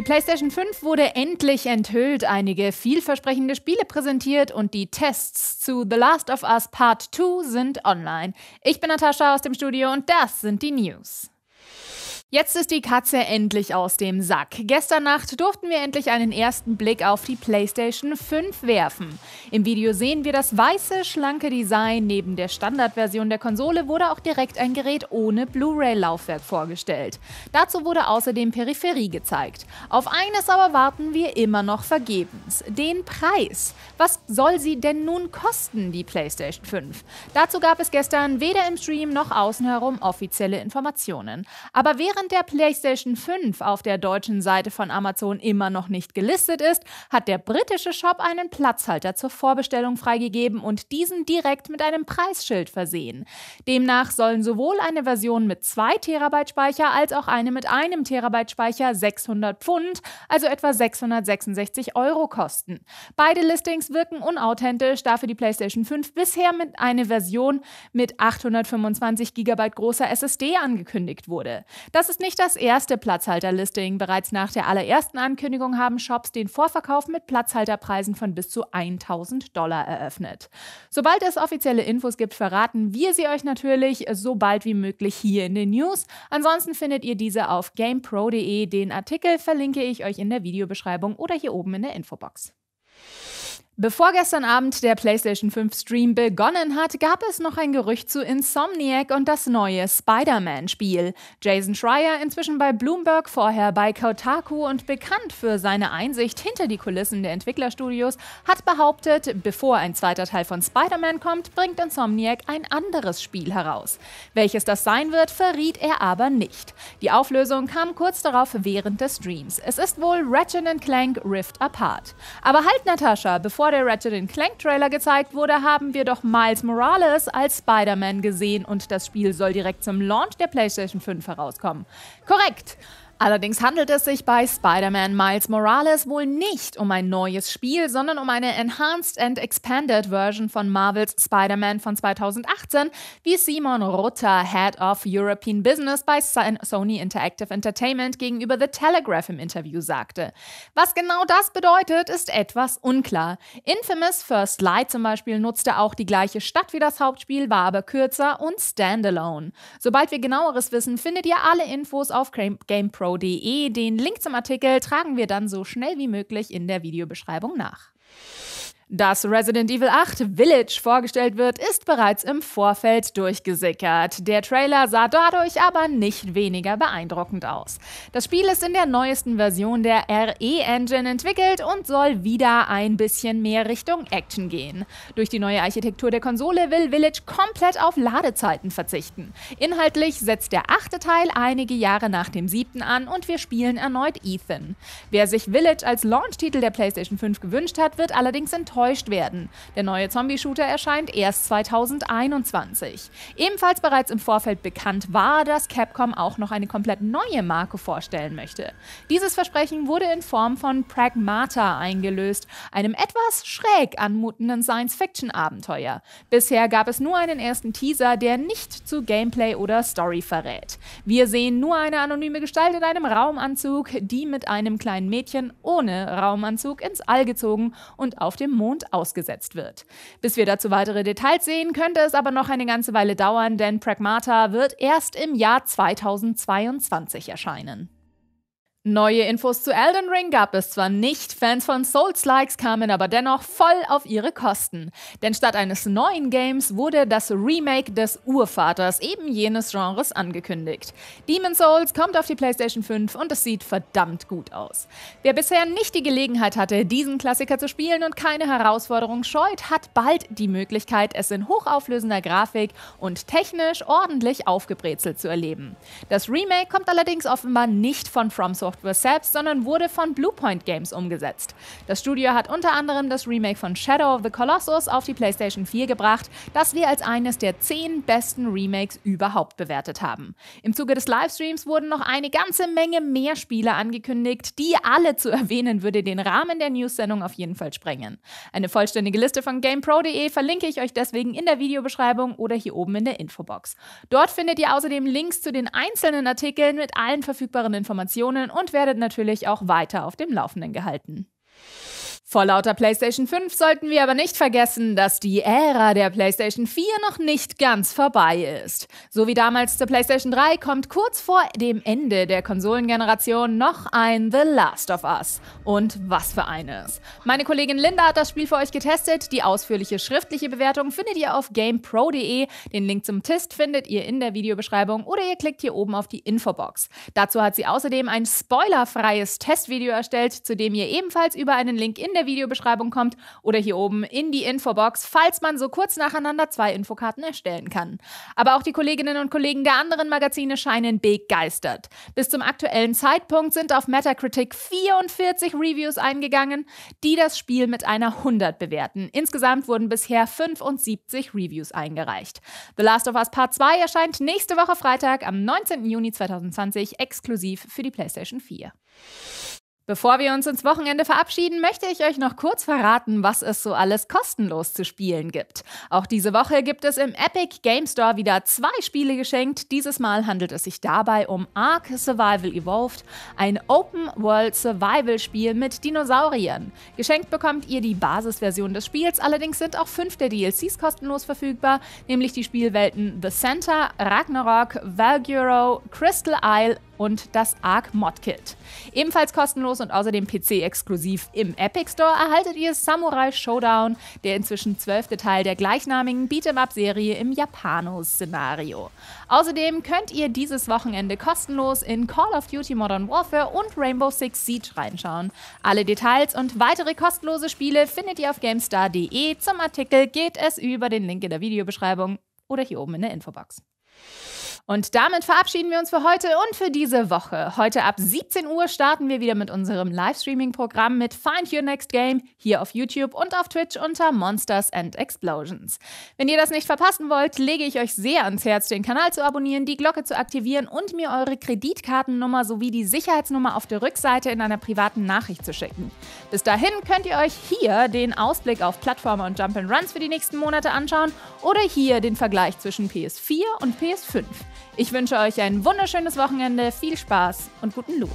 Die PlayStation 5 wurde endlich enthüllt, einige vielversprechende Spiele präsentiert und die Tests zu The Last of Us Part 2 sind online. Ich bin Natascha aus dem Studio und das sind die News. Jetzt ist die Katze endlich aus dem Sack. Gestern Nacht durften wir endlich einen ersten Blick auf die PlayStation 5 werfen. Im Video sehen wir das weiße, schlanke Design. Neben der Standardversion der Konsole wurde auch direkt ein Gerät ohne Blu-ray-Laufwerk vorgestellt. Dazu wurde außerdem Peripherie gezeigt. Auf eines aber warten wir immer noch vergebens. Den Preis. Was soll sie denn nun kosten, die PlayStation 5? Dazu gab es gestern weder im Stream noch außen herum offizielle Informationen. Aber während Während der PlayStation 5 auf der deutschen Seite von Amazon immer noch nicht gelistet ist, hat der britische Shop einen Platzhalter zur Vorbestellung freigegeben und diesen direkt mit einem Preisschild versehen. Demnach sollen sowohl eine Version mit 2 Terabyte Speicher als auch eine mit einem Terabyte Speicher 600 Pfund, also etwa 666 Euro kosten. Beide Listings wirken unauthentisch, da für die PlayStation 5 bisher mit eine Version mit 825 GB großer SSD angekündigt wurde. Das ist nicht das erste Platzhalterlisting. Bereits nach der allerersten Ankündigung haben Shops den Vorverkauf mit Platzhalterpreisen von bis zu 1000 Dollar eröffnet. Sobald es offizielle Infos gibt, verraten wir sie euch natürlich so bald wie möglich hier in den News. Ansonsten findet ihr diese auf gamepro.de. Den Artikel verlinke ich euch in der Videobeschreibung oder hier oben in der Infobox. Bevor gestern Abend der PlayStation 5 Stream begonnen hat, gab es noch ein Gerücht zu Insomniac und das neue Spider-Man-Spiel. Jason Schreier, inzwischen bei Bloomberg, vorher bei Kotaku und bekannt für seine Einsicht hinter die Kulissen der Entwicklerstudios, hat behauptet, bevor ein zweiter Teil von Spider-Man kommt, bringt Insomniac ein anderes Spiel heraus. Welches das sein wird, verriet er aber nicht. Die Auflösung kam kurz darauf während des Streams. Es ist wohl Ratchet Clank Rift Apart. Aber halt, Natascha, bevor der Ratchet Clank-Trailer gezeigt wurde, haben wir doch Miles Morales als Spider-Man gesehen und das Spiel soll direkt zum Launch der PlayStation 5 herauskommen. Korrekt! Allerdings handelt es sich bei Spider-Man Miles Morales wohl nicht um ein neues Spiel, sondern um eine Enhanced and Expanded Version von Marvels Spider-Man von 2018, wie Simon Rutter, Head of European Business bei Sony Interactive Entertainment gegenüber The Telegraph im Interview sagte. Was genau das bedeutet, ist etwas unklar. Infamous First Light zum Beispiel nutzte auch die gleiche Stadt wie das Hauptspiel, war aber kürzer und standalone. Sobald wir genaueres wissen, findet ihr alle Infos auf Game Pro row.de. Den Link zum Artikel tragen wir dann so schnell wie möglich in der Videobeschreibung nach. Dass Resident Evil 8 Village vorgestellt wird, ist bereits im Vorfeld durchgesickert. Der Trailer sah dadurch aber nicht weniger beeindruckend aus. Das Spiel ist in der neuesten Version der RE-Engine entwickelt und soll wieder ein bisschen mehr Richtung Action gehen. Durch die neue Architektur der Konsole will Village komplett auf Ladezeiten verzichten. Inhaltlich setzt der achte Teil einige Jahre nach dem siebten an und wir spielen erneut Ethan. Wer sich Village als Launch-Titel der PlayStation 5 gewünscht hat, wird allerdings enttäuscht enttäuscht werden. Der neue Zombie-Shooter erscheint erst 2021. Ebenfalls bereits im Vorfeld bekannt war, dass Capcom auch noch eine komplett neue Marke vorstellen möchte. Dieses Versprechen wurde in Form von Pragmata eingelöst, einem etwas schräg anmutenden Science-Fiction-Abenteuer. Bisher gab es nur einen ersten Teaser, der nicht zu Gameplay oder Story verrät. Wir sehen nur eine anonyme Gestalt in einem Raumanzug, die mit einem kleinen Mädchen ohne Raumanzug ins All gezogen und auf dem Mond Mond ausgesetzt wird. Bis wir dazu weitere Details sehen, könnte es aber noch eine ganze Weile dauern, denn Pragmata wird erst im Jahr 2022 erscheinen. Neue Infos zu Elden Ring gab es zwar nicht, Fans von Souls-Likes kamen aber dennoch voll auf ihre Kosten. Denn statt eines neuen Games wurde das Remake des Urvaters eben jenes Genres angekündigt. Demon Souls kommt auf die PlayStation 5 und es sieht verdammt gut aus. Wer bisher nicht die Gelegenheit hatte, diesen Klassiker zu spielen und keine Herausforderung scheut, hat bald die Möglichkeit, es in hochauflösender Grafik und technisch ordentlich aufgebrezelt zu erleben. Das Remake kommt allerdings offenbar nicht von FromSoft Software selbst, sondern wurde von Bluepoint Games umgesetzt. Das Studio hat unter anderem das Remake von Shadow of the Colossus auf die PlayStation 4 gebracht, das wir als eines der zehn besten Remakes überhaupt bewertet haben. Im Zuge des Livestreams wurden noch eine ganze Menge mehr Spiele angekündigt, die alle zu erwähnen würde den Rahmen der News-Sendung auf jeden Fall sprengen. Eine vollständige Liste von GamePro.de verlinke ich euch deswegen in der Videobeschreibung oder hier oben in der Infobox. Dort findet ihr außerdem Links zu den einzelnen Artikeln mit allen verfügbaren Informationen und und werdet natürlich auch weiter auf dem Laufenden gehalten. Vor lauter PlayStation 5 sollten wir aber nicht vergessen, dass die Ära der PlayStation 4 noch nicht ganz vorbei ist. So wie damals zur PlayStation 3 kommt kurz vor dem Ende der Konsolengeneration noch ein The Last of Us. Und was für eines. Meine Kollegin Linda hat das Spiel für euch getestet. Die ausführliche schriftliche Bewertung findet ihr auf gamepro.de. Den Link zum Test findet ihr in der Videobeschreibung oder ihr klickt hier oben auf die Infobox. Dazu hat sie außerdem ein spoilerfreies Testvideo erstellt, zu dem ihr ebenfalls über einen Link in der der Videobeschreibung kommt oder hier oben in die Infobox, falls man so kurz nacheinander zwei Infokarten erstellen kann. Aber auch die Kolleginnen und Kollegen der anderen Magazine scheinen begeistert. Bis zum aktuellen Zeitpunkt sind auf Metacritic 44 Reviews eingegangen, die das Spiel mit einer 100 bewerten. Insgesamt wurden bisher 75 Reviews eingereicht. The Last of Us Part 2 erscheint nächste Woche Freitag am 19. Juni 2020 exklusiv für die PlayStation 4. Bevor wir uns ins Wochenende verabschieden, möchte ich euch noch kurz verraten, was es so alles kostenlos zu spielen gibt. Auch diese Woche gibt es im Epic Game Store wieder zwei Spiele geschenkt. Dieses Mal handelt es sich dabei um Ark Survival Evolved, ein Open-World-Survival-Spiel mit Dinosauriern. Geschenkt bekommt ihr die Basisversion des Spiels, allerdings sind auch fünf der DLCs kostenlos verfügbar, nämlich die Spielwelten The Center, Ragnarok, Valguro, Crystal Isle, und das Arc Mod Kit. Ebenfalls kostenlos und außerdem PC-exklusiv im Epic Store erhaltet ihr Samurai Showdown, der inzwischen zwölfte Teil der gleichnamigen Beat'em-up-Serie im Japano-Szenario. Außerdem könnt ihr dieses Wochenende kostenlos in Call of Duty Modern Warfare und Rainbow Six Siege reinschauen. Alle Details und weitere kostenlose Spiele findet ihr auf GameStar.de. Zum Artikel geht es über den Link in der Videobeschreibung oder hier oben in der Infobox. Und damit verabschieden wir uns für heute und für diese Woche. Heute ab 17 Uhr starten wir wieder mit unserem Livestreaming-Programm mit Find Your Next Game hier auf YouTube und auf Twitch unter Monsters and Explosions. Wenn ihr das nicht verpassen wollt, lege ich euch sehr ans Herz, den Kanal zu abonnieren, die Glocke zu aktivieren und mir eure Kreditkartennummer sowie die Sicherheitsnummer auf der Rückseite in einer privaten Nachricht zu schicken. Bis dahin könnt ihr euch hier den Ausblick auf Plattformer und Jump'n'Runs für die nächsten Monate anschauen oder hier den Vergleich zwischen PS4 und PS5. Ich wünsche euch ein wunderschönes Wochenende, viel Spaß und guten Loot.